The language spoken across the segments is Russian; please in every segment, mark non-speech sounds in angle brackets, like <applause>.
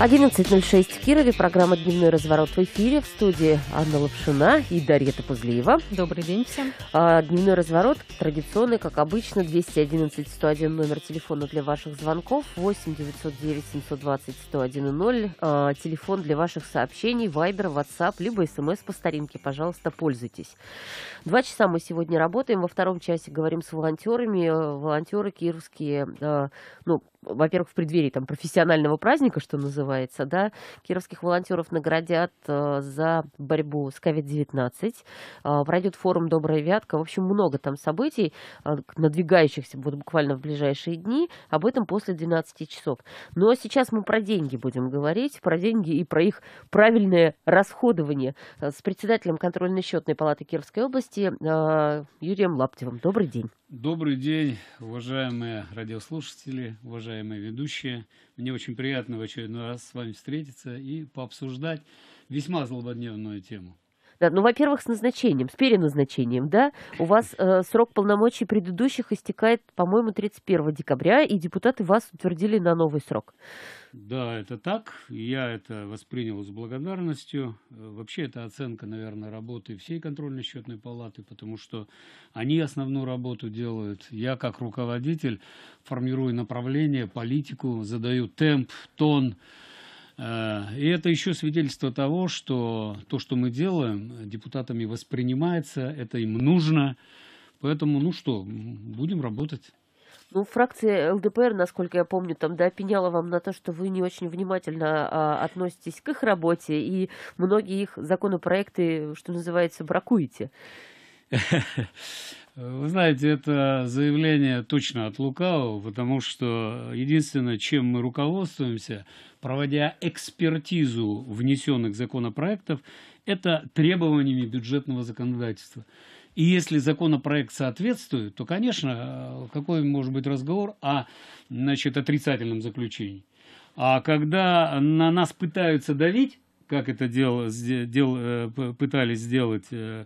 11.06 в Кирове. Программа «Дневной разворот» в эфире. В студии Анна Лапшина и Дарья Топузлиева. Добрый день всем. А, Дневной разворот традиционный, как обычно, 211-101 номер телефона для ваших звонков, 8-909-720-101-0, а, телефон для ваших сообщений, вайбер, ватсап, либо смс эм по старинке. Пожалуйста, пользуйтесь. Два часа мы сегодня работаем. Во втором часе говорим с волонтерами. Волонтеры кировские, а, ну, во-первых, в преддверии там, профессионального праздника, что называется, да, кировских волонтеров наградят э, за борьбу с COVID-19. Э, пройдет форум «Добрая вятка». В общем, много там событий, э, надвигающихся вот буквально в ближайшие дни. Об этом после 12 часов. Но ну, а сейчас мы про деньги будем говорить, про деньги и про их правильное расходование. С председателем контрольно-счетной палаты Кировской области Юрием Лаптевым. Добрый день. Добрый день, уважаемые радиослушатели, уважаемые уважаемые ведущие. Мне очень приятно в очередной раз с вами встретиться и пообсуждать весьма злободневную тему. Да, ну, во-первых, с назначением, с переназначением, да, у вас э, срок полномочий предыдущих истекает, по-моему, 31 декабря, и депутаты вас утвердили на новый срок. Да, это так. Я это воспринял с благодарностью. Э, вообще, это оценка, наверное, работы всей контрольно-счетной палаты, потому что они основную работу делают. Я, как руководитель, формирую направление, политику, задаю темп, тон, Э, и это еще свидетельство того, что то, что мы делаем, депутатами воспринимается, это им нужно. Поэтому, ну что, будем работать. Ну, фракция ЛДПР, насколько я помню, там, да, вам на то, что вы не очень внимательно а, относитесь к их работе, и многие их законопроекты, что называется, бракуете. <laughs> Вы знаете, это заявление точно от лукавого, потому что единственное, чем мы руководствуемся, проводя экспертизу внесенных законопроектов, это требованиями бюджетного законодательства. И если законопроект соответствует, то, конечно, какой может быть разговор о значит, отрицательном заключении. А когда на нас пытаются давить, как это дел, дел, э, пытались сделать э,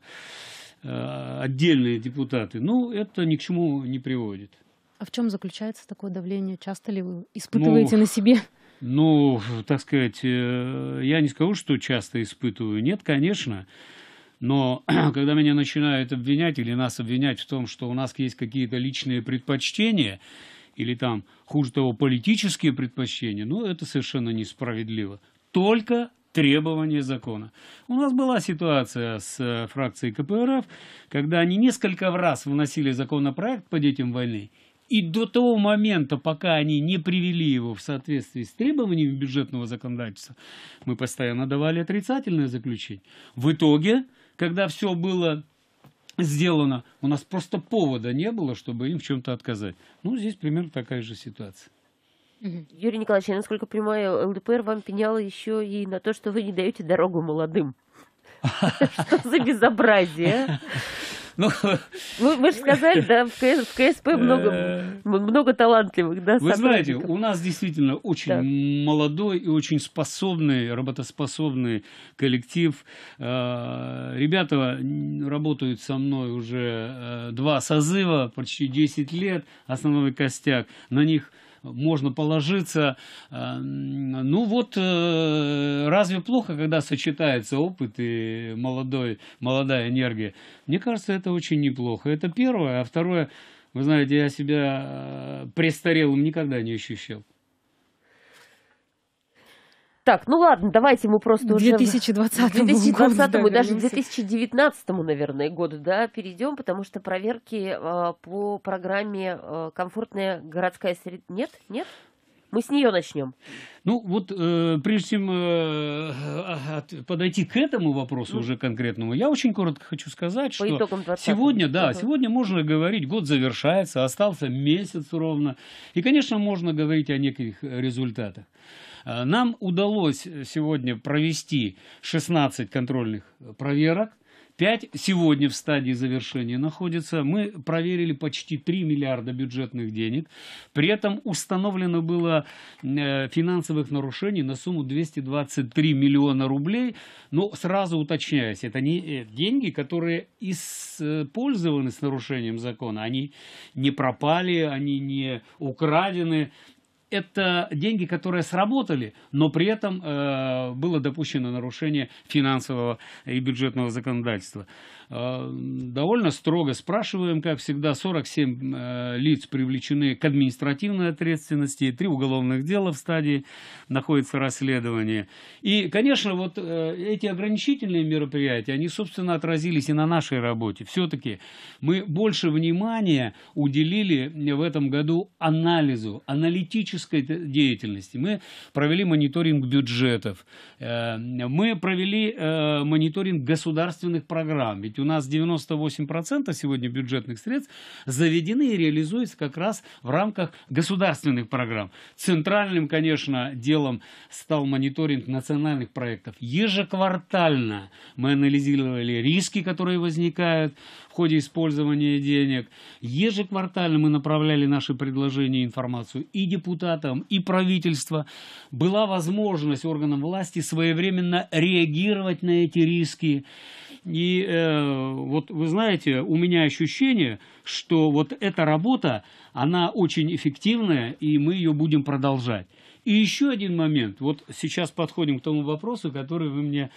Э, отдельные депутаты. Ну, это ни к чему не приводит. А в чем заключается такое давление? Часто ли вы испытываете ну, на себе? Ну, так сказать, э, я не скажу, что часто испытываю. Нет, конечно. Но <clears throat> когда меня начинают обвинять или нас обвинять в том, что у нас есть какие-то личные предпочтения, или там, хуже того, политические предпочтения, ну, это совершенно несправедливо. Только требования закона. У нас была ситуация с э, фракцией КПРФ, когда они несколько раз вносили законопроект по детям войны, и до того момента, пока они не привели его в соответствии с требованиями бюджетного законодательства, мы постоянно давали отрицательное заключение. В итоге, когда все было сделано, у нас просто повода не было, чтобы им в чем-то отказать. Ну, здесь примерно такая же ситуация. Угу. Юрий Николаевич, я насколько понимаю, ЛДПР вам пеняла еще и на то, что вы не даете дорогу молодым. <laughs> Что за безобразие? А? Ну, мы вы же сказали, да, в, КС, в КСП э, много, много талантливых, да, Вы знаете, у нас действительно очень да. молодой и очень способный, работоспособный коллектив. Э, ребята работают со мной уже э, два созыва, почти 10 лет, основной костяк. На них можно положиться. Эм, ну вот, э, разве плохо, когда сочетается опыт и молодой, молодая энергия? Мне кажется, это очень неплохо. Это первое. А второе, вы знаете, я себя э, престарелым никогда не ощущал. Так, ну ладно, давайте мы просто 2020 уже... 2020 2020 году, да, даже 2019 наверное, году, да, перейдем, потому что проверки э, по программе э, «Комфортная городская среда...» Нет? Нет? Мы с нее начнем. Ну вот, э, прежде чем э, а, от, подойти к этому вопросу ну. уже конкретному, я очень коротко хочу сказать, По что сегодня, да, угу. сегодня можно говорить, год завершается, остался месяц ровно, и, конечно, можно говорить о неких результатах. Э, нам удалось э, сегодня провести 16 контрольных э, проверок. 5 сегодня в стадии завершения находится. Мы проверили почти 3 миллиарда бюджетных денег. При этом установлено было финансовых нарушений на сумму 223 миллиона рублей. Но сразу уточняюсь, это не деньги, которые использованы с нарушением закона. Они не пропали, они не украдены это деньги, которые сработали, но при этом э, было допущено нарушение финансового и бюджетного законодательства. Э, довольно строго спрашиваем, как всегда, 47 э, лиц привлечены к административной ответственности, три уголовных дела в стадии находится расследование. И, конечно, вот э, эти ограничительные мероприятия, они, собственно, отразились и на нашей работе. Все-таки мы больше внимания уделили в этом году анализу, аналитической деятельности. Мы провели мониторинг бюджетов, мы провели мониторинг государственных программ, ведь у нас 98% сегодня бюджетных средств заведены и реализуются как раз в рамках государственных программ. Центральным, конечно, делом стал мониторинг национальных проектов. Ежеквартально мы анализировали риски, которые возникают, ходе использования денег. Ежеквартально мы направляли наши предложения и информацию и депутатам, и правительству. Была возможность органам власти своевременно реагировать на эти риски. И э, вот вы знаете, у меня ощущение, что вот эта работа, она очень эффективная, и мы ее будем продолжать. И еще один момент. Вот сейчас подходим к тому вопросу, который вы мне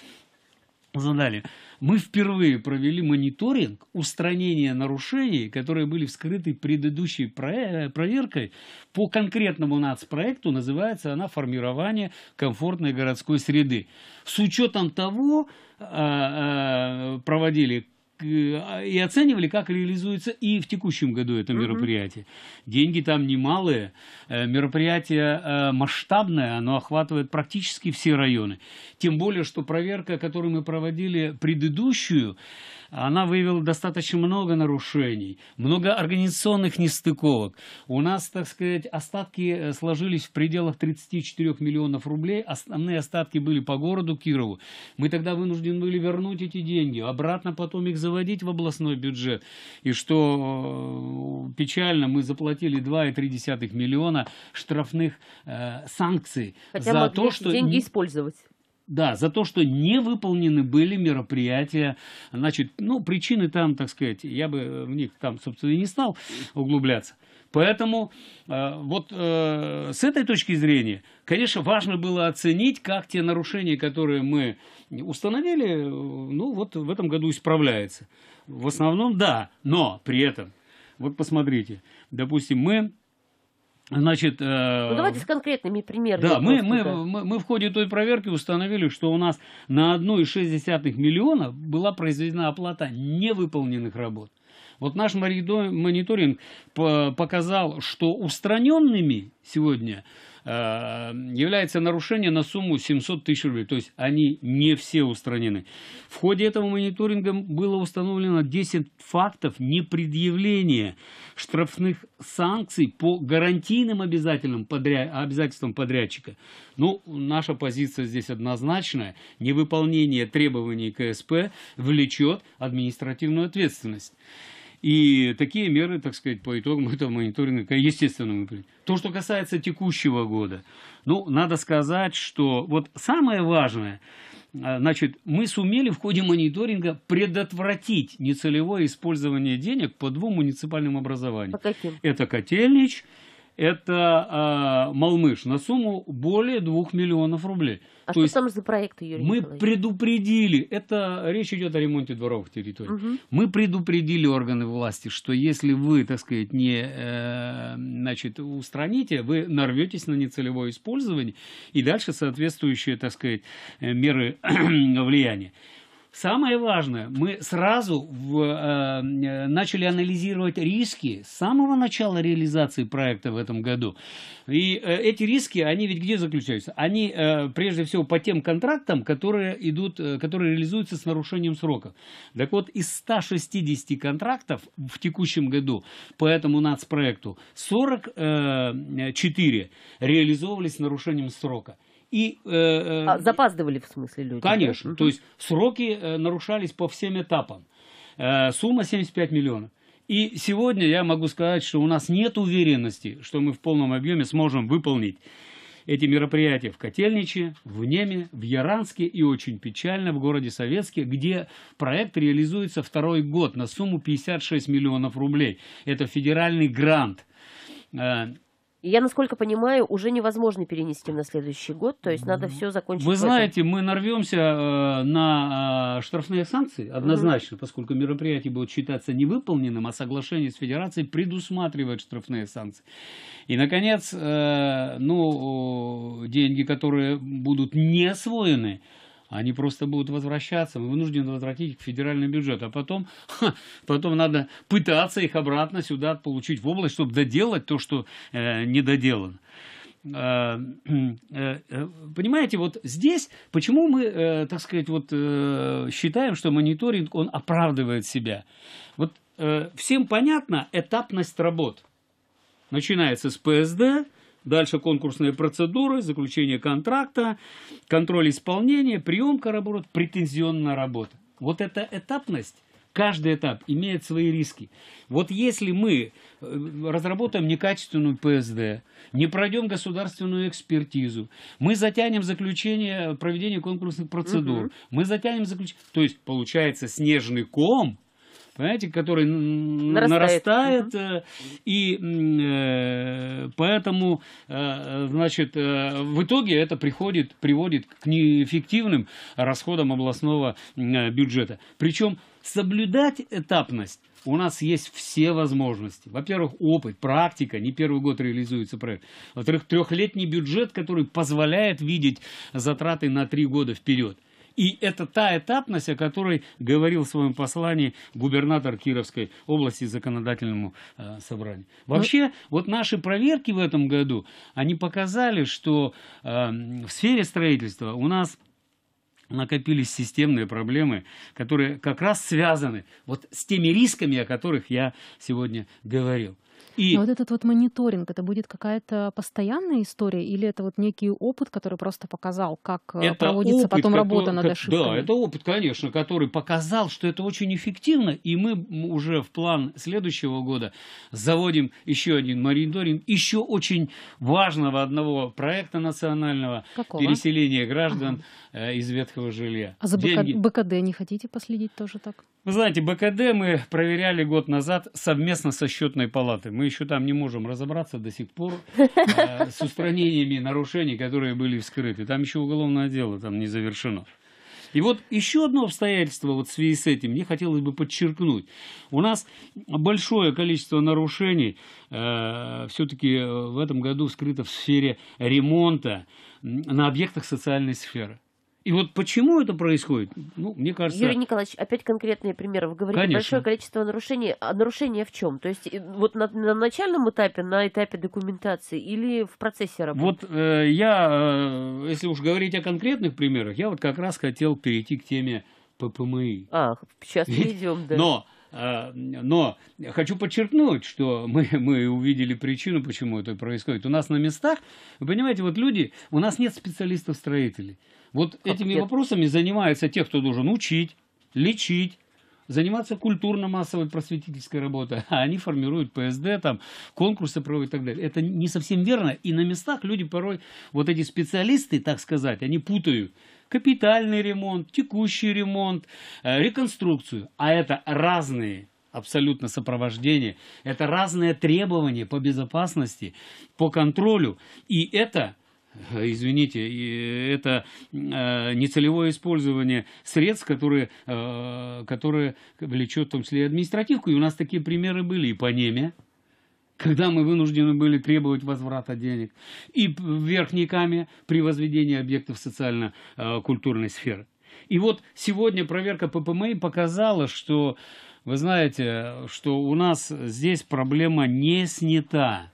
задали мы впервые провели мониторинг устранения нарушений, которые были вскрыты предыдущей э, проверкой по конкретному нацпроекту, называется она «Формирование комфортной городской среды». С учетом того, а, а, проводили Э, а, и оценивали, как реализуется и в текущем году это мероприятие. Деньги там немалые, э, мероприятие э, масштабное, оно охватывает практически все районы. Тем более, что проверка, которую мы проводили предыдущую, она выявила достаточно много нарушений, много организационных нестыковок. У нас, так сказать, остатки э, сложились в пределах 34 миллионов рублей. Основные остатки были по городу Кирову. Мы тогда вынуждены были вернуть эти деньги, обратно потом их заводить в областной бюджет. И что э, печально, мы заплатили 2,3 миллиона штрафных э, санкций Хотя за то, что... деньги использовать. Да, за то, что не выполнены были мероприятия. Значит, ну, причины там, так сказать, я бы в них там, собственно, и не стал углубляться. Поэтому э, вот э, с этой точки зрения, конечно, важно было оценить, как те нарушения, которые мы установили, ну, вот в этом году исправляются. В основном, да, но при этом, вот посмотрите, допустим, мы Значит, э, ну, давайте с конкретными примерами. Да, мы, мы, мы, мы в ходе той проверки установили, что у нас на 1,6 миллиона была произведена оплата невыполненных работ. Вот наш мониторинг показал, что устраненными сегодня Э, является нарушение на сумму 700 тысяч рублей. То есть они не все устранены. В ходе этого мониторинга было установлено 10 фактов непредъявления штрафных санкций по гарантийным обязательным подря... обязательствам подрядчика. Ну, наша позиция здесь однозначная. Невыполнение требований КСП влечет административную ответственность. И такие меры, так сказать, по итогам этого мониторинга, естественно, мы приняли. То, что касается текущего года, ну, надо сказать, что вот самое важное, э, значит, мы сумели в ходе мониторинга предотвратить нецелевое использование денег по двум муниципальным образованиям. По каким? Это Котельнич, это э, а, Малмыш на сумму более двух миллионов рублей. А То что есть там за проекты, Юрий Мы Николаевич? предупредили, это речь идет о ремонте дворовых территорий. Угу. Мы предупредили органы власти, что если вы, так сказать, не э, значит, устраните, вы нарветесь на нецелевое использование и дальше соответствующие, так сказать, э, меры <clears throat> влияния. Самое важное, мы сразу в, э, э, начали анализировать риски с самого начала реализации проекта в этом году. И э, эти риски, они ведь где заключаются? Они э, прежде всего по тем контрактам, которые идут, э, которые реализуются с нарушением срока. Так вот, из 160 контрактов в текущем году по этому нацпроекту 44 э, э, реализовывались с нарушением срока. И, э, э, а, запаздывали в смысле люди? Конечно. Да? То есть сроки э, нарушались по всем этапам. Э, сумма 75 миллионов. И сегодня я могу сказать, что у нас нет уверенности, что мы в полном объеме сможем выполнить эти мероприятия в Котельниче, в Неме, в Яранске и очень печально в городе Советске, где проект реализуется второй год на сумму 56 миллионов рублей. Это федеральный грант э, и я, насколько понимаю, уже невозможно перенести на следующий год, то есть надо все закончить. Вы знаете, мы нарвемся э, на э, штрафные санкции однозначно, mm поскольку мероприятие будет считаться невыполненным, а соглашение с Федерацией предусматривает штрафные санкции. И, наконец, э, ну, деньги, которые будут не освоены, они просто будут возвращаться, мы вынуждены возвратить их в федеральный бюджет, а потом, ха, потом надо пытаться их обратно сюда получить в область, чтобы доделать то, что э, не доделано. Э, э, э, понимаете, вот здесь, почему мы, так сказать, вот считаем, что мониторинг, он оправдывает себя? Вот всем понятна этапность работ. Начинается с ПСД, Дальше конкурсные процедуры, заключение контракта, контроль исполнения, приемка работ, претензионная работа. Вот эта этапность, каждый этап имеет свои риски. Вот если мы э, разработаем некачественную ПСД, не пройдем государственную экспертизу, мы затянем заключение проведения конкурсных процедур, угу. мы затянем заключение... То есть получается снежный ком – понимаете, который нарастает. нарастает угу. И э, поэтому, э, значит, э, в итоге это приходит, приводит к неэффективным расходам областного э, бюджета. Причем соблюдать этапность у нас есть все возможности. Во-первых, опыт, практика, не первый год реализуется проект. Во-вторых, трехлетний бюджет, который позволяет видеть затраты на три года вперед. И это та этапность, о которой говорил в своем послании губернатор Кировской области законодательному э, собранию. Ну, Вообще, Но... вот наши проверки в этом году, они показали, что э, в сфере строительства у нас накопились системные проблемы, которые как раз связаны вот с теми рисками, о которых я сегодня говорил. И... Но вот этот вот мониторинг, это будет какая-то постоянная история или это вот некий опыт, который просто показал, как э, это проводится опыт, потом работа как, над ошибками? Да, это опыт, конечно, который показал, что это очень эффективно, и мы уже в план следующего года заводим еще один мониторинг, еще очень важного одного проекта национального Какого? переселения граждан ага. Э, из ветхого жилья. А за Деньги... БКД не хотите последить тоже так? Вы знаете, БКД мы проверяли год назад совместно со счетной палатой. Мы еще там не можем разобраться до сих пор <laughs> а, с устранениями нарушений, которые были вскрыты. Там еще уголовное дело там не завершено. И вот еще одно обстоятельство вот в связи с этим мне хотелось бы подчеркнуть. У нас большое количество нарушений э, все-таки э, в этом году вскрыто в сфере ремонта на объектах социальной сферы. И вот почему это происходит, ну, мне кажется... Юрий Николаевич, опять конкретные примеры. Вы говорите, Конечно. большое количество нарушений. А нарушения в чем? То есть э, вот на, на начальном этапе, на этапе документации или в процессе работы? Вот э, я, э, если уж говорить о конкретных примерах, я вот как раз хотел перейти к теме ППМИ. А, сейчас перейдем, да. Но... Э, но хочу подчеркнуть, что мы, мы увидели причину, почему это происходит. У нас на местах, вы понимаете, вот люди, у нас нет специалистов-строителей. Вот как этими нет? вопросами занимаются те, кто должен учить, лечить, заниматься культурно-массовой просветительской работой, а <laughs> они формируют ПСД, там, конкурсы проводят и так далее. Это не совсем верно, и на местах люди порой, вот эти специалисты, так сказать, они путают капитальный ремонт, текущий ремонт, э, реконструкцию, а это разные абсолютно сопровождения, это разные требования по безопасности, по контролю, и это Э, извините, э, это э, нецелевое использование средств, которые, которые влечет в том числе и административку. И у нас такие примеры были и по неме, когда мы вынуждены были требовать возврата денег, и в Верхней при возведении объектов социально-культурной сферы. И вот сегодня проверка ППМИ показала, что, вы знаете, что у нас здесь проблема не снята.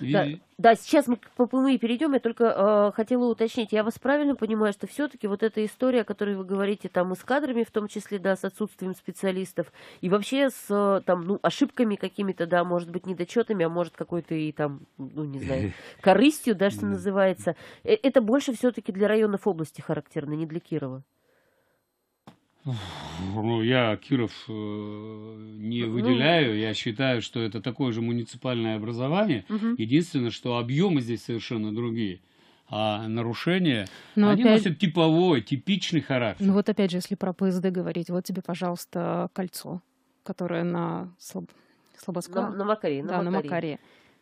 Да. Да, сейчас мы к ППМИ e перейдем. Я только э, хотела уточнить, я вас правильно понимаю, что все-таки вот эта история, о которой вы говорите, там и с кадрами, в том числе, да, с отсутствием специалистов, и вообще с э, там, ну, ошибками какими-то, да, может быть, недочетами, а может, какой-то и там, ну, не знаю, <laughs> корыстью, да, что называется. Э, это больше все-таки для районов области характерно, не для Кирова. Ну, я Киров э, не ну, выделяю. Я считаю, что это такое же муниципальное образование. Угу. Единственное, что объемы здесь совершенно другие. А нарушения, Но ну, они опять... носят типовой, типичный характер. Ну вот опять же, если про ПСД говорить, вот тебе, пожалуйста, кольцо, которое на Слоб... Слободском. На, на Макарии. Да, на На Макарии.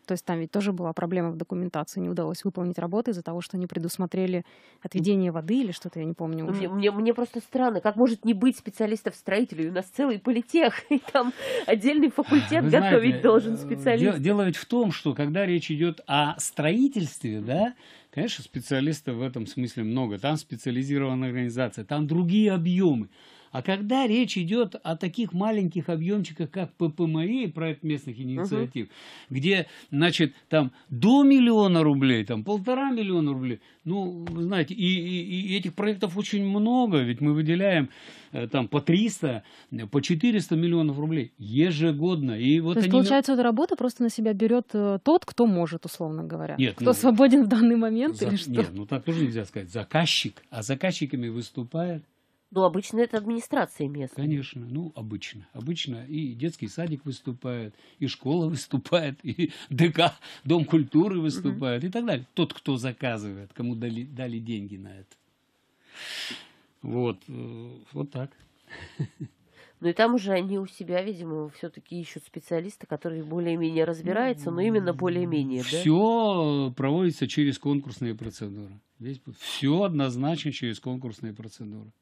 То есть там ведь тоже была проблема в документации, не удалось выполнить работы из-за того, что не предусмотрели отведение воды или что-то, я не помню уже. Мне, мне, мне просто странно, как может не быть специалистов-строителей? У нас целый политех, <laughs> и там отдельный факультет Вы готовить знаете, должен э, специалист. Дело, дело ведь в том, что когда речь идет о строительстве, да, конечно, специалистов в этом смысле много. Там специализированная организация, там другие объемы. А когда речь идет о таких маленьких объемчиках, как ППМИ, проект местных инициатив, угу. где, значит, там до миллиона рублей, там полтора миллиона рублей, ну, вы знаете, и, и, и этих проектов очень много, ведь мы выделяем э, там по 300, э, по 400 миллионов рублей ежегодно. И вот То есть, они... получается, эта работа просто на себя берет э, тот, кто может, условно говоря, нет, кто ну, свободен в данный момент за... или что? Нет, ну так тоже нельзя сказать. Заказчик, а заказчиками выступает ну, обычно это администрация местная. Конечно, ну, обычно. Обычно и детский садик выступает, и школа <laughs> выступает, и ДК, Дом культуры выступает, угу. и так далее. Тот, кто заказывает, кому дали, дали деньги на это. Вот, э, вот так. Ну и там уже они у себя, видимо, все-таки ищут специалиста, который более-менее разбирается, но именно более-менее, да? Все проводится через конкурсные процедуры. Здесь все однозначно через конкурсные процедуры.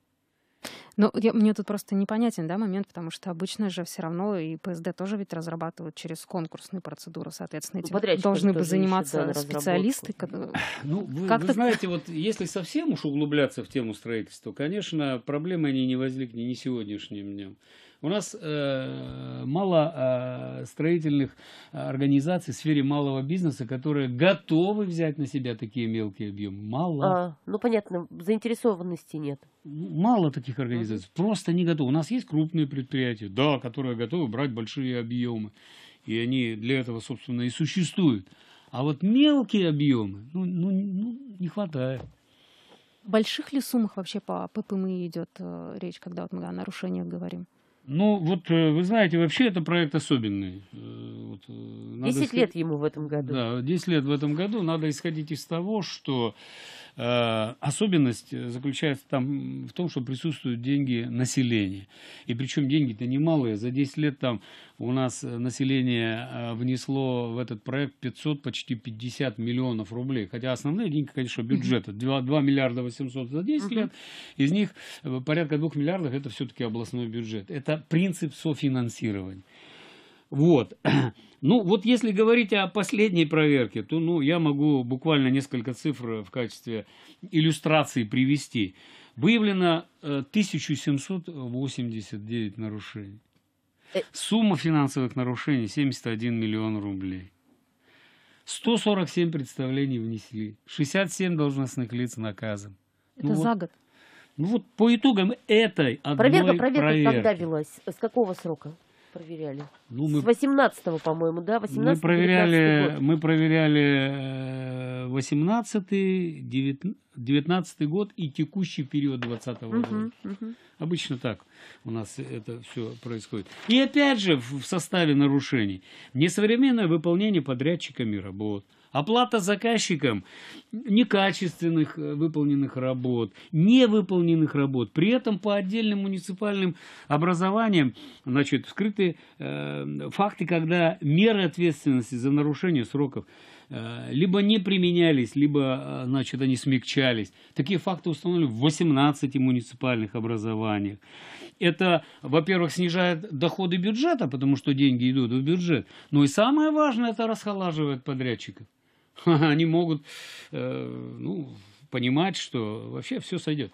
Ну, я, мне тут просто непонятен, да, момент, потому что обычно же все равно и ПСД тоже ведь разрабатывают через конкурсные процедуры, соответственно, этим должны бы заниматься да, специалисты. Как... <clears throat> Ну, вы, как вы знаете, вот если совсем уж углубляться в тему строительства, конечно, проблемы они не возникли ни сегодняшним днем. У нас э, мало э, строительных э, организаций в сфере малого бизнеса, которые готовы взять на себя такие мелкие объемы. Мало. А, ну, понятно, заинтересованности нет. Мало таких организаций. Mm-hmm. Просто не готовы. У нас есть крупные предприятия, да, которые готовы брать большие объемы. И они для этого, собственно, и существуют. А вот мелкие объемы, ну, ну, ну не хватает В больших ли суммах вообще по ППМИ идет э, речь, когда вот мы о нарушениях говорим? Ну, вот э, вы знаете, вообще это проект особенный. Э, вот, э, надо 10 искать... лет ему в этом году. Да, 10 лет в этом году. Надо исходить из того, что Э, особенность э, заключается там в том, что присутствуют деньги населения. И причем деньги-то немалые. За 10 лет там у нас э, население внесло в этот проект 500, почти 50 миллионов рублей. Хотя основные деньги, конечно, бюджета. 2, 2 миллиарда 800 за 10 лет. Из них порядка 2 миллиардов это все-таки областной бюджет. Это принцип софинансирования. Вот. Ну, вот если говорить о последней проверке, то ну, я могу буквально несколько цифр в качестве иллюстрации привести. Выявлено 1789 э, нарушений. Э. Сумма финансовых нарушений 71 миллион рублей. 147 представлений внесли, 67 должностных лиц наказан. Это ну, за вот. год? Ну вот по итогам этой одной проверка, проверка проверки. когда велась? С какого срока? проверяли? Ну, мы... С 18 по-моему, да? 18 мы проверяли, год. мы проверяли 18 19 19 год и текущий период 20 -го угу, года. Угу. Обычно так у нас это все происходит. И опять же в составе нарушений. Несовременное выполнение подрядчиками работ – Оплата заказчикам некачественных э, выполненных работ, невыполненных работ. При этом по отдельным муниципальным образованиям значит, вскрыты э, факты, когда меры ответственности за нарушение сроков э, либо не применялись, либо э, значит, они смягчались. Такие факты установлены в 18 муниципальных образованиях. Это, во-первых, снижает доходы бюджета, потому что деньги идут в бюджет. Ну и самое важное, это расхолаживает подрядчиков. <laughs> они могут э, ну, понимать, что вообще все сойдет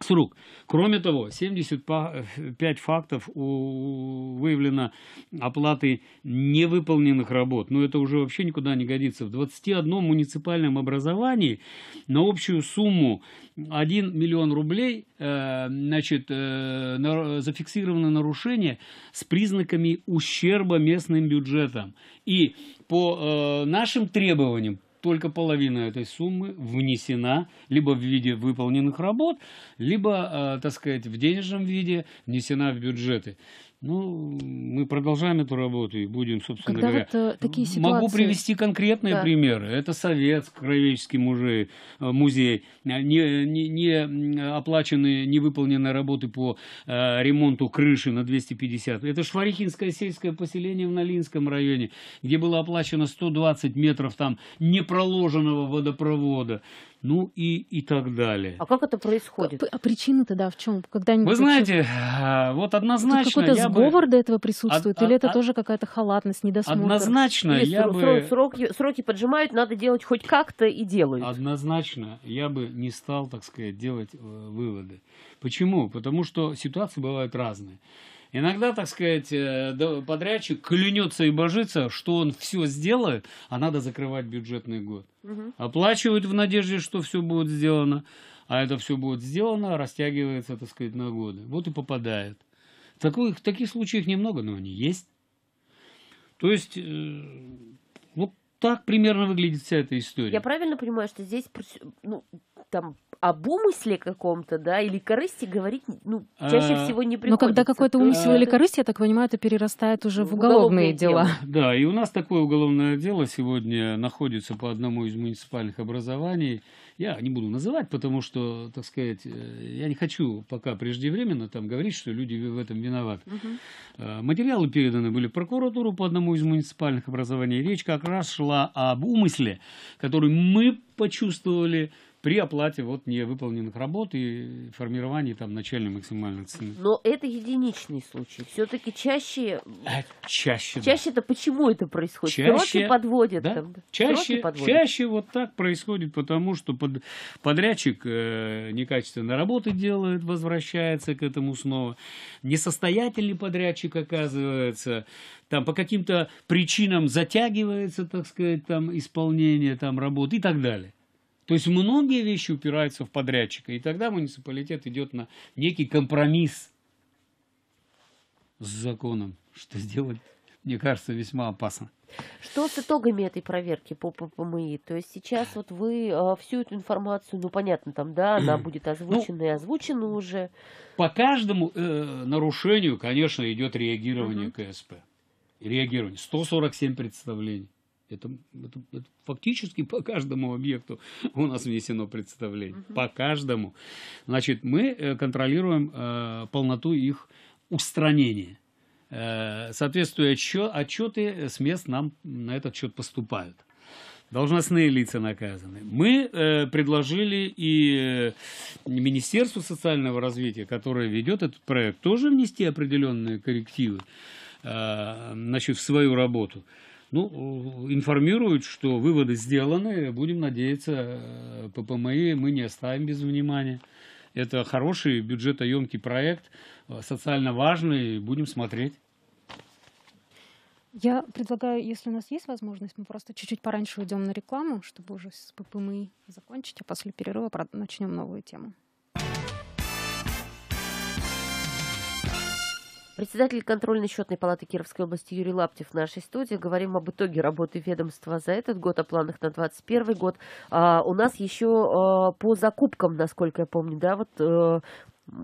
с рук. Кроме того, 75 фактов выявлено оплаты невыполненных работ. Но это уже вообще никуда не годится. В 21 муниципальном образовании на общую сумму 1 миллион рублей э, значит, э, зафиксировано нарушение с признаками ущерба местным бюджетам. И по э, нашим требованиям только половина этой суммы внесена либо в виде выполненных работ, либо, э, так сказать, в денежном виде внесена в бюджеты. Ну, мы продолжаем эту работу и будем, собственно Когда говоря. Вот, э, такие ситуации... Могу привести конкретные да. примеры. Это Совет, Кровеческий музей, э, музей э, не, не, не оплаченные, не выполненные работы по э, ремонту крыши на 250. Это Шварихинское сельское поселение в Налинском районе, где было оплачено 120 метров там непроложенного водопровода ну и, и так далее. А как это происходит? А причина-то, да, в чем? когда Вы знаете, э, вот однозначно... Какой-то сговор бы... до этого присутствует, А или от, это от, тоже какая-то халатность, недосмотр? Однозначно, или я срок, бы... Сроки, сроки поджимают, надо делать хоть как-то и делают. Однозначно, я бы не стал, так сказать, делать э, выводы. Почему? Потому что ситуации бывают разные. Иногда, так сказать, э, подрядчик клянется и божится, что он все сделает, а надо закрывать бюджетный год. Угу. Оплачивают в надежде, что все будет сделано, а это все будет сделано, растягивается, так сказать, на годы. Вот и попадает. Таких, таких случаев немного, но они есть. То есть, э, вот так примерно выглядит вся эта история. Я правильно понимаю, что здесь ну, там об умысле каком-то, да, или корысти говорить, ну, чаще э, всего не ну, приходится. Но когда какой-то умысел или корысть, я так понимаю, это перерастает уже в уголовные, уголовные дела. <laughs> Да, и у нас такое уголовное дело сегодня находится по одному из муниципальных образований. Я не буду называть, потому что, так сказать, э, я не хочу пока преждевременно там говорить, что люди в этом виноваты. Угу. Материалы переданы были в прокуратуру по одному из муниципальных образований. Речь как раз шла об умысле, который мы почувствовали при оплате вот невыполненных работ и формировании там начальной максимальной цены. Но это единичный случай. Все-таки чаще... А, чаще, Чаще это почему это происходит? Чаще, подводят. Да? Там, чаще, подводят. чаще вот так происходит, потому что под, подрядчик э, некачественно работы делает, возвращается к этому снова. Несостоятельный подрядчик оказывается там по каким-то причинам затягивается, так сказать, там исполнение там работ и так далее. То есть многие вещи упираются в подрядчика, и тогда муниципалитет идет на некий компромисс с законом, что сделать, мне кажется, весьма опасно. Что с итогами этой проверки по ППМИ? То есть сейчас вот вы а, всю эту информацию, ну понятно, там, да, она <clears throat> будет ну, озвучена ну, и озвучена уже. По каждому э, нарушению, конечно, идет реагирование угу. КСП. Реагирование. 147 представлений. Это, это, это фактически по каждому объекту у нас внесено представление. Угу. По каждому. Значит, мы э, контролируем э, полноту их устранения. Э, соответствуя отчет, отчеты с мест нам на этот счет поступают. Должностные лица наказаны. Мы э, предложили и э, Министерству социального развития, которое ведет этот проект, тоже внести определенные коррективы э, значит, в свою работу. Ну, э, информируют, что выводы сделаны, будем надеяться, э, ППМИ мы не оставим без внимания. Это хороший бюджетоемкий проект, э, социально важный, будем смотреть. Я предлагаю, если у нас есть возможность, мы просто чуть-чуть пораньше уйдем на рекламу, чтобы уже с ППМИ закончить, а после перерыва начнем новую тему. Председатель контрольно-счетной палаты Кировской области Юрий Лаптев в нашей студии. Говорим об итоге работы ведомства за этот год, о планах на 2021 год. А, у нас еще а, по закупкам, насколько я помню, да, вот а,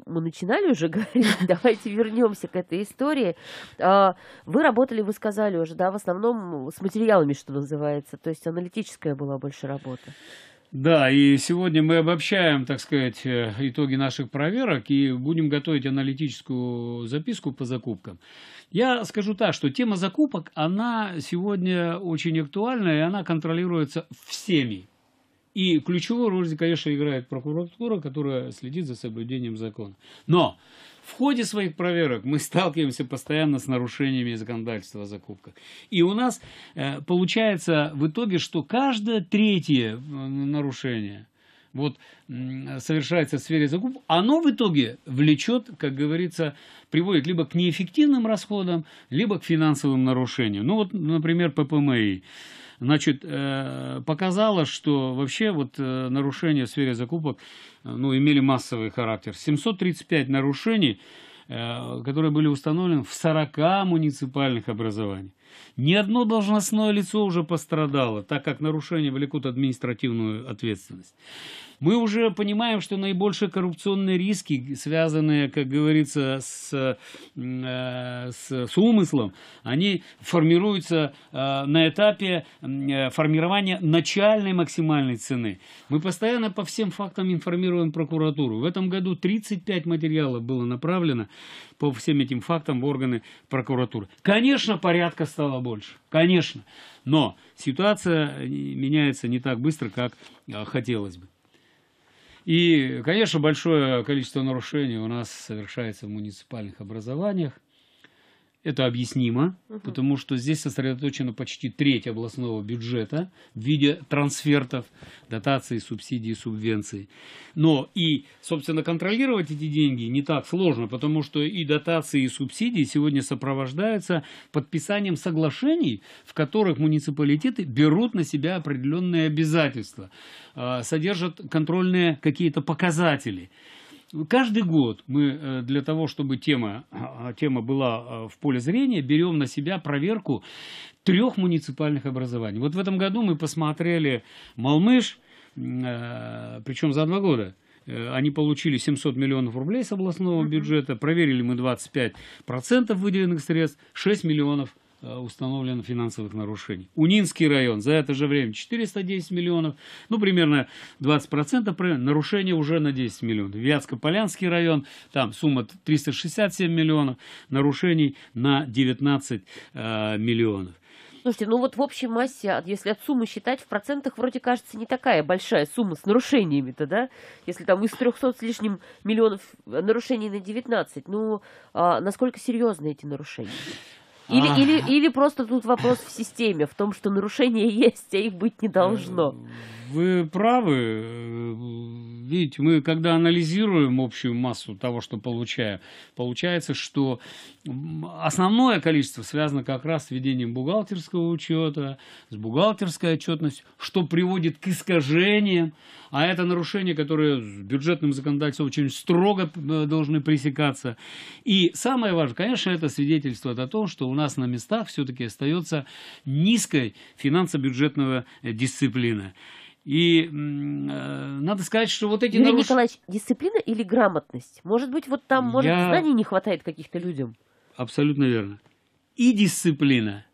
мы начинали уже <laughs> говорить, давайте вернемся к этой истории. А, вы работали, вы сказали уже, да, в основном с материалами, что называется, то есть аналитическая была больше работа. Да, и сегодня мы обобщаем, так сказать, э, итоги наших проверок и будем готовить аналитическую записку по закупкам. Я скажу так, что тема закупок, она сегодня очень актуальна, и она контролируется всеми. И ключевую роль, конечно, играет прокуратура, которая следит за соблюдением закона. Но в ходе своих проверок мы <laughs> сталкиваемся постоянно с нарушениями законодательства о закупках. И у нас э, получается в итоге, что каждое третье э, нарушение вот, совершается в сфере закупок, оно в итоге влечет, как говорится, приводит либо к неэффективным расходам, либо к финансовым нарушениям. Ну вот, например, ППМИ значит, э, показало, что вообще вот э, нарушения в сфере закупок э, ну, имели массовый характер. 735 нарушений которые были установлены в 40 муниципальных образованиях. Ни одно должностное лицо уже пострадало, так как нарушения влекут административную ответственность. Мы уже понимаем, что наибольшие коррупционные риски, связанные, как говорится, с, э, с, с умыслом, они формируются э, на этапе э, формирования начальной максимальной цены. Мы постоянно по всем фактам информируем прокуратуру. В этом году 35 материалов было направлено по всем этим фактам в органы прокуратуры. Конечно, порядка стало больше, конечно, но ситуация меняется не так быстро, как хотелось бы. И, конечно, большое количество нарушений у нас совершается в муниципальных образованиях. Это объяснимо, угу. потому что здесь сосредоточено почти треть областного бюджета в виде трансфертов, дотаций, субсидий, субвенций. Но и, собственно, контролировать эти деньги не так сложно, потому что и дотации, и субсидии сегодня сопровождаются подписанием соглашений, в которых муниципалитеты берут на себя определенные обязательства, а, содержат контрольные какие-то показатели. Каждый год мы э, для того, чтобы тема, э, тема была э, в поле зрения, берем на себя проверку трех муниципальных образований. Вот в этом году мы посмотрели Малмыш, причем за два года. Они получили 700 миллионов рублей с областного бюджета, проверили мы 25% выделенных средств, 6 миллионов Э, установлено финансовых нарушений. Унинский район за это же время 410 миллионов, ну, примерно 20% нарушения уже на 10 миллионов. Вятско-Полянский район, там сумма 367 миллионов, нарушений на 19 э, миллионов. Слушайте, ну вот в общей массе, если от суммы считать, в процентах вроде кажется не такая большая сумма с нарушениями-то, да? Если там из 300 с лишним миллионов нарушений на 19, ну а насколько серьезны эти нарушения? Или, а... или, или просто тут вопрос в системе, в том, что нарушения <laughs> есть, а их быть не должно. Вы правы. Видите, мы когда анализируем общую массу того, что получаем, получается, что основное количество связано как раз с ведением бухгалтерского учета, с бухгалтерской отчетностью, что приводит к искажениям а это нарушения, которые бюджетным законодательством очень строго э, должны пресекаться. И самое важное, конечно, это свидетельствует о том, что у нас на местах все-таки остается низкая финансово-бюджетная э, дисциплина. И э, надо сказать, что вот эти... Юрий наруш... Николаевич, дисциплина или грамотность? Может быть, вот там, может, Я... знаний не хватает каких-то людям? Абсолютно верно. И дисциплина –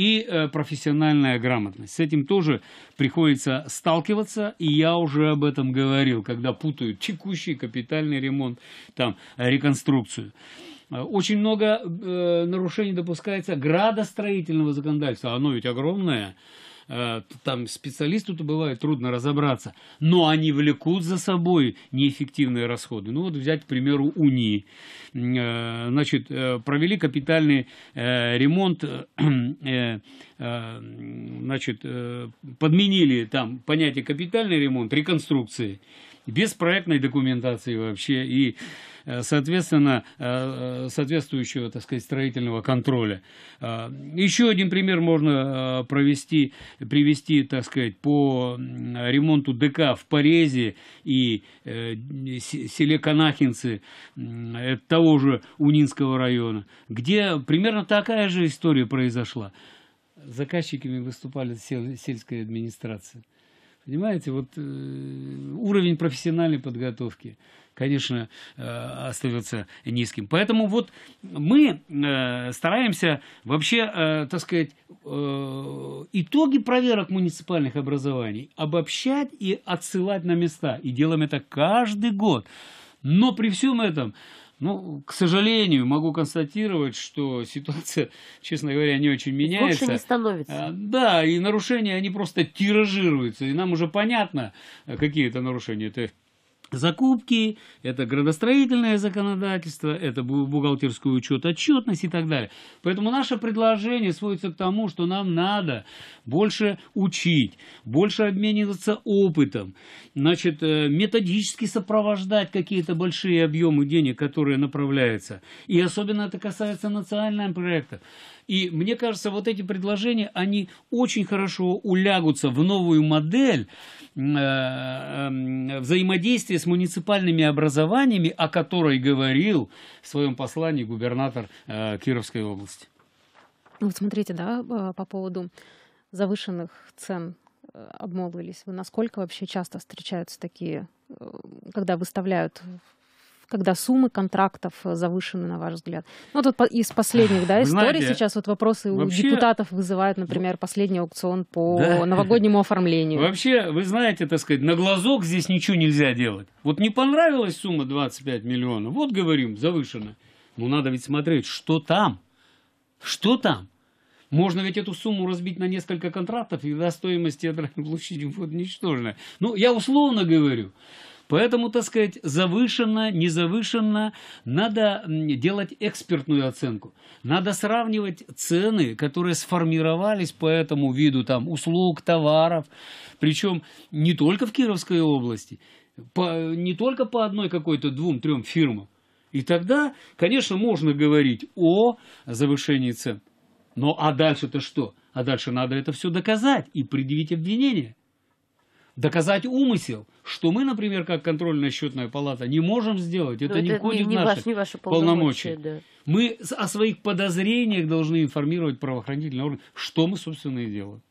и э, профессиональная грамотность. С этим тоже приходится сталкиваться, и я уже об этом говорил, когда путают текущий капитальный ремонт, там, реконструкцию. Э, очень много э, нарушений допускается градостроительного законодательства, оно ведь огромное. Э, там специалисту-то бывает трудно разобраться, но они влекут за собой неэффективные расходы. Ну вот взять, к примеру, Унии. Э, значит, э, провели капитальный ремонт, значит, подменили там понятие капитальный ремонт, реконструкции без проектной документации вообще и, э, соответственно, э, э, соответствующего, так сказать, строительного контроля. А, еще один пример можно провести, привести, так сказать, по ремонту ДК в Порезе и селе Канахинцы того же Унинского района, где примерно такая же история произошла. Заказчиками выступали сельская администрация. Понимаете, вот э, уровень профессиональной подготовки, конечно, э, остается низким. Поэтому вот мы э, стараемся вообще, э, так сказать, э, итоги проверок муниципальных образований обобщать и отсылать на места. И делаем это каждый год. Но при всем этом ну, к сожалению, могу констатировать, что ситуация, <laughs> честно говоря, не очень меняется. Лучше не становится. А, да, и нарушения, они просто тиражируются. И нам уже понятно, а, какие это нарушения. Это закупки, это градостроительное законодательство, это бухгалтерский учет, отчетность и так далее. Поэтому наше предложение сводится к тому, что нам надо больше учить, больше обмениваться опытом, значит, э, методически сопровождать какие-то большие объемы денег, которые направляются. И особенно это касается национальных проектов. И мне кажется, вот эти предложения, они очень хорошо улягутся в новую модель э, э, взаимодействия с муниципальными образованиями, о которой говорил в своем послании губернатор э, Кировской области. Ну, вот смотрите, да, по поводу завышенных цен обмолвились вы, насколько вообще часто встречаются такие, когда выставляют когда суммы контрактов э, завышены, на ваш взгляд? Ну, тут из последних, да, историй сейчас вот вопросы вообще... у депутатов вызывают, например, последний аукцион по да. новогоднему оформлению. Вообще, вы знаете, так сказать, на глазок здесь ничего нельзя делать. Вот не понравилась сумма 25 миллионов, вот говорим, завышена. Ну, надо ведь смотреть, что там, что там. Можно ведь эту сумму разбить на несколько контрактов, и до стоимости этой <laughs> площади будет ничтожная. Ну, я условно говорю. Поэтому, так сказать, завышенно, не завышенно, надо делать экспертную оценку. Надо сравнивать цены, которые сформировались по этому виду там, услуг, товаров, причем не только в Кировской области, по, не только по одной какой-то двум-трем фирмам. И тогда, конечно, можно говорить о завышении цен. Но а дальше-то что? А дальше надо это все доказать и предъявить обвинение доказать умысел, что мы, например, как контрольно-счетная палата, не можем сделать. Это, Но ну, не входит не, не в наши, ваш, не ваши полномочия. полномочия. Да. Мы о своих подозрениях должны информировать правоохранительные органы, что мы, собственно, и делаем.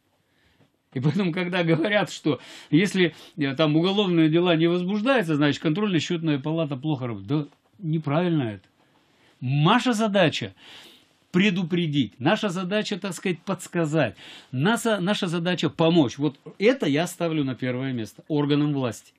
И поэтому, когда говорят, что если э, там уголовные дела не возбуждаются, значит, контрольно-счетная палата плохо работает. Да неправильно это. Маша задача предупредить. Наша задача, так сказать, подсказать. Наша, наша задача помочь. Вот это я ставлю на первое место органам власти.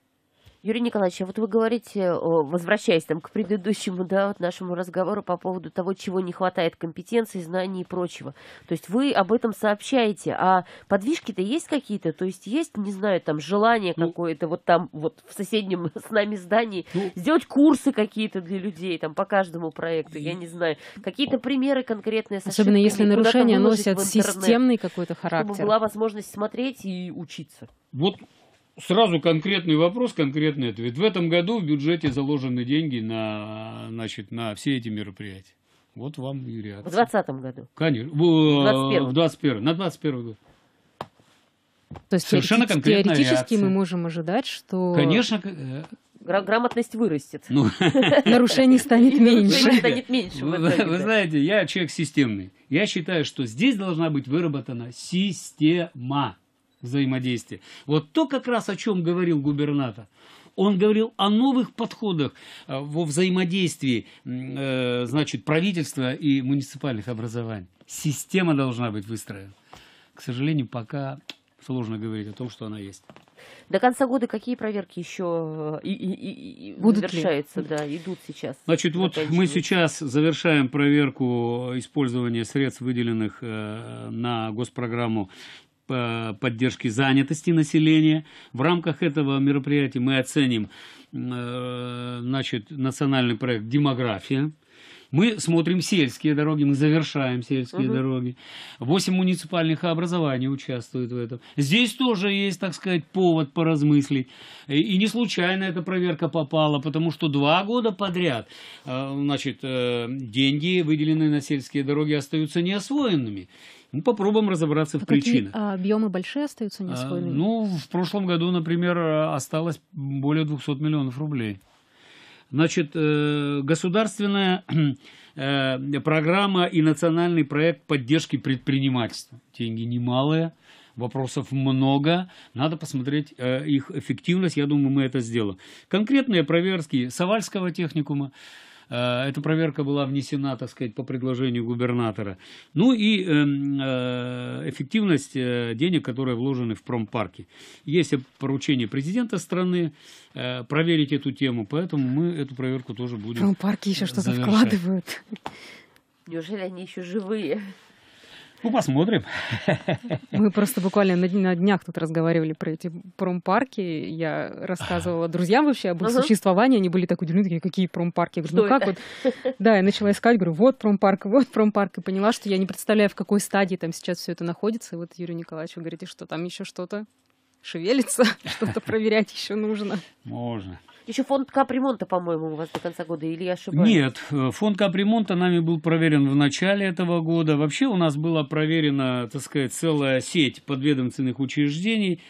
Юрий Николаевич, а вот вы говорите, э, возвращаясь там к предыдущему да, вот нашему разговору по поводу того, чего не хватает компетенций, знаний и прочего. То есть вы об этом сообщаете, а подвижки-то есть какие-то? То есть есть, не знаю, там желание ну. какое-то вот там вот в соседнем <laughs> с нами здании ну, сделать курсы какие-то для людей там по каждому проекту, я не знаю. Какие-то примеры конкретные Особенно если нарушения носят системный какой-то характер. Чтобы была возможность смотреть и учиться. Вот сразу конкретный вопрос, конкретный ответ. В этом году в бюджете заложены деньги на, значит, на все эти мероприятия. Вот вам и реакция. В 2020 году? Конечно. В 21 В На 21 год. То есть Совершенно конкретно. Теоретически мы можем ожидать, что... Конечно, э, грамотность вырастет. Ну. <laughs> Нарушений станет меньше. станет меньше. Вы, итоге, вы да. знаете, я человек системный. Я считаю, что здесь должна быть выработана система взаимодействия. Вот то как раз о чем говорил губернатор. Он говорил о новых подходах э, во взаимодействии э, значит, правительства и муниципальных образований. Система должна быть выстроена. К сожалению, пока сложно говорить о том, что она есть. До конца года какие проверки еще э, Будут завершаются, да, идут сейчас? Значит, вот мы сейчас завершаем проверку использования средств, выделенных на госпрограмму поддержки занятости населения. В рамках этого мероприятия мы оценим э, значит, национальный проект «Демография». Мы смотрим сельские дороги, мы завершаем сельские угу. дороги. Восемь муниципальных образований участвуют в этом. Здесь тоже есть, так сказать, повод поразмыслить. И не случайно эта проверка попала, потому что два года подряд э, значит, э, деньги, выделенные на сельские дороги, остаются неосвоенными. Ну, попробуем разобраться а в причинах. А объемы большие остаются неосвоенными? А, ну, в прошлом году, например, осталось более 200 миллионов рублей. Значит, э, государственная <clears throat> э, программа и национальный проект поддержки предпринимательства. Деньги немалые, вопросов много, надо посмотреть э, их эффективность, я думаю, мы это сделаем. Конкретные проверки Савальского техникума, Э, эта проверка была внесена, так сказать, по предложению губернатора. Ну и эм, э, эффективность э, денег, которые вложены в промпарки. Есть поручение президента страны проверить эту тему, поэтому мы эту проверку тоже будем Промпарки еще что-то вкладывают. Неужели они еще живые? Ну, посмотрим. Мы просто буквально на днях тут разговаривали про эти промпарки. Я рассказывала друзьям вообще об их uh-huh. существовании. Они были так удивлены, такие, какие промпарки? Я говорю, ну как вот? Да, я начала искать, говорю, вот промпарк, вот промпарк. И поняла, что я не представляю, в какой стадии там сейчас все это находится. И вот Юрий Николаевич говорите, что там еще что-то шевелится, <laughs> что-то проверять еще нужно. Можно. Еще фонд капремонта, по-моему, у вас до конца года, или я ошибаюсь? Нет, э, фонд капремонта нами был проверен в начале этого года. Вообще у нас была проверена, так сказать, целая сеть подведомственных учреждений.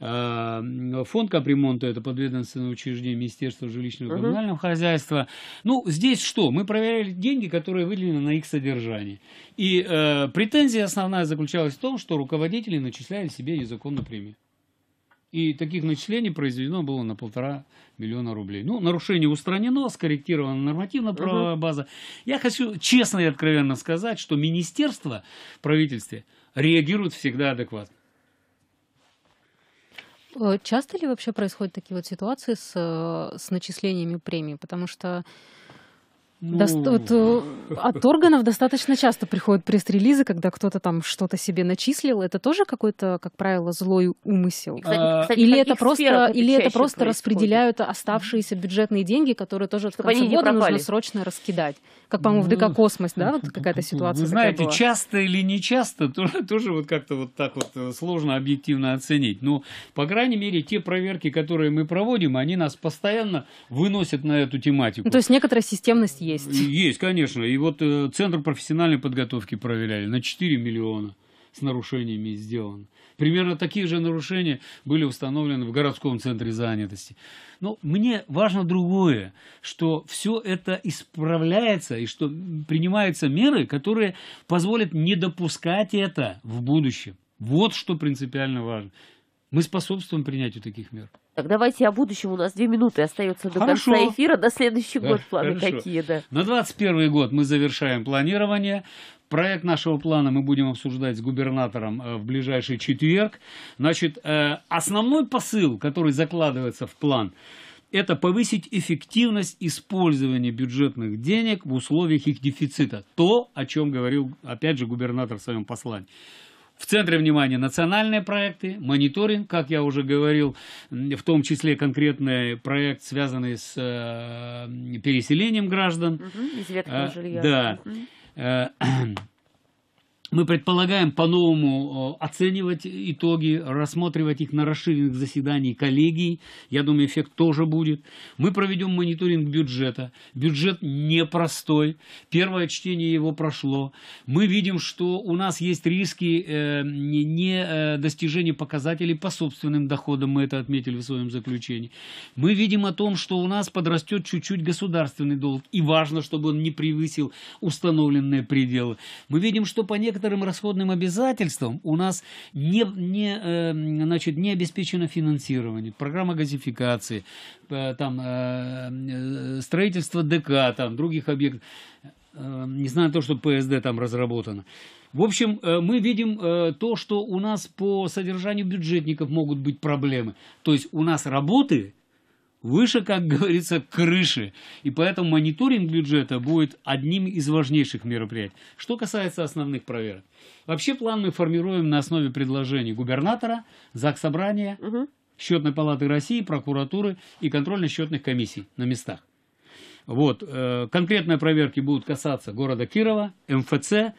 А, фонд капремонта – это подведомственное учреждение Министерства жилищного и коммунального uh-huh. хозяйства. Ну, здесь что? Мы проверяли деньги, которые выделены на их содержание. И э, претензия основная заключалась в том, что руководители начисляли себе незаконную премию. И таких начислений произведено было на полтора миллиона рублей. Ну, нарушение устранено, скорректирована нормативно-правовая угу. база. Я хочу честно и откровенно сказать, что министерство правительства реагирует всегда адекватно. Э, часто ли вообще происходят такие вот ситуации с, э, с начислениями премии? Потому что до... Ну. Э, от органов достаточно часто приходят пресс-релизы, когда кто-то там что-то себе начислил. Это тоже какой-то, как правило, злой умысел? Кстати, а, кстати, или это просто, или это просто распределяют оставшиеся бюджетные деньги, которые тоже Чтобы в конце года нужно срочно раскидать? Как, по-моему, в ну, ДК «Космос», да, вот <laughs> какая-то ну, ситуация Вы знаете, была. часто или не часто, <laughs> тоже, тоже вот как-то вот так вот э, сложно объективно оценить. Но, по крайней мере, те проверки, которые мы проводим, они нас постоянно выносят на эту тематику. Ну, то есть некоторая системность есть есть. Есть, конечно. И вот э, Центр профессиональной подготовки проверяли на 4 миллиона с нарушениями сделано. Примерно такие же нарушения были установлены в городском центре занятости. Но мне важно другое, что все это исправляется и что принимаются меры, которые позволят не допускать это в будущем. Вот что принципиально важно. Мы способствуем принятию таких мер. Так давайте о будущем. У нас две минуты остается до хорошо. конца эфира. До следующий да, год планы хорошо. какие, да. На 21 год мы завершаем планирование. Проект нашего плана мы будем обсуждать с губернатором э, в ближайший четверг. Значит, э, основной посыл, который закладывается в план, это повысить эффективность использования бюджетных денег в условиях их дефицита. То, о чем говорил, опять же, губернатор в своем послании. В центре внимания национальные проекты, мониторинг, как я уже говорил, в том числе конкретный проект, связанный с э, переселением граждан. Угу, из ветхого а, жилья. Да. Угу. <clears throat> Мы предполагаем по-новому э, оценивать итоги, рассматривать их на расширенных заседаниях коллегии. Я думаю, эффект тоже будет. Мы проведем мониторинг бюджета. Бюджет непростой. Первое чтение его прошло. Мы видим, что у нас есть риски э, не э, достижения показателей по собственным доходам. Мы это отметили в своем заключении. Мы видим о том, что у нас подрастет чуть-чуть государственный долг. И важно, чтобы он не превысил установленные пределы. Мы видим, что по некоторым некоторым расходным обязательствам у нас не, не, эм, значит, не обеспечено финансирование. Программа газификации, э, там, э, э, строительство ДК, там, других объектов. Эм, не знаю то, что ПСД там разработано. В общем, мы видим то, что у нас по содержанию бюджетников могут быть проблемы. То есть у нас работы выше, как говорится, крыши. И поэтому мониторинг бюджета будет одним из важнейших мероприятий. Что касается основных проверок. Вообще план мы формируем на основе предложений губернатора, Заксобрания, угу. Счетной палаты России, прокуратуры и контрольно-счетных комиссий на местах. Вот. Э, конкретные проверки будут касаться города Кирова, МФЦ,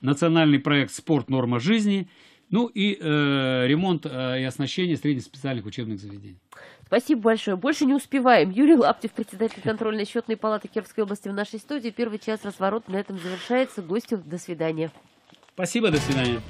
национальный проект «Спорт. Норма жизни», ну и э, ремонт э, и оснащение специальных учебных заведений. Спасибо большое. Больше не успеваем. Юрий Лаптев, председатель контрольной счетной палаты Кировской области в нашей студии. Первый час разворот на этом завершается. Гостю до свидания. Спасибо, до свидания.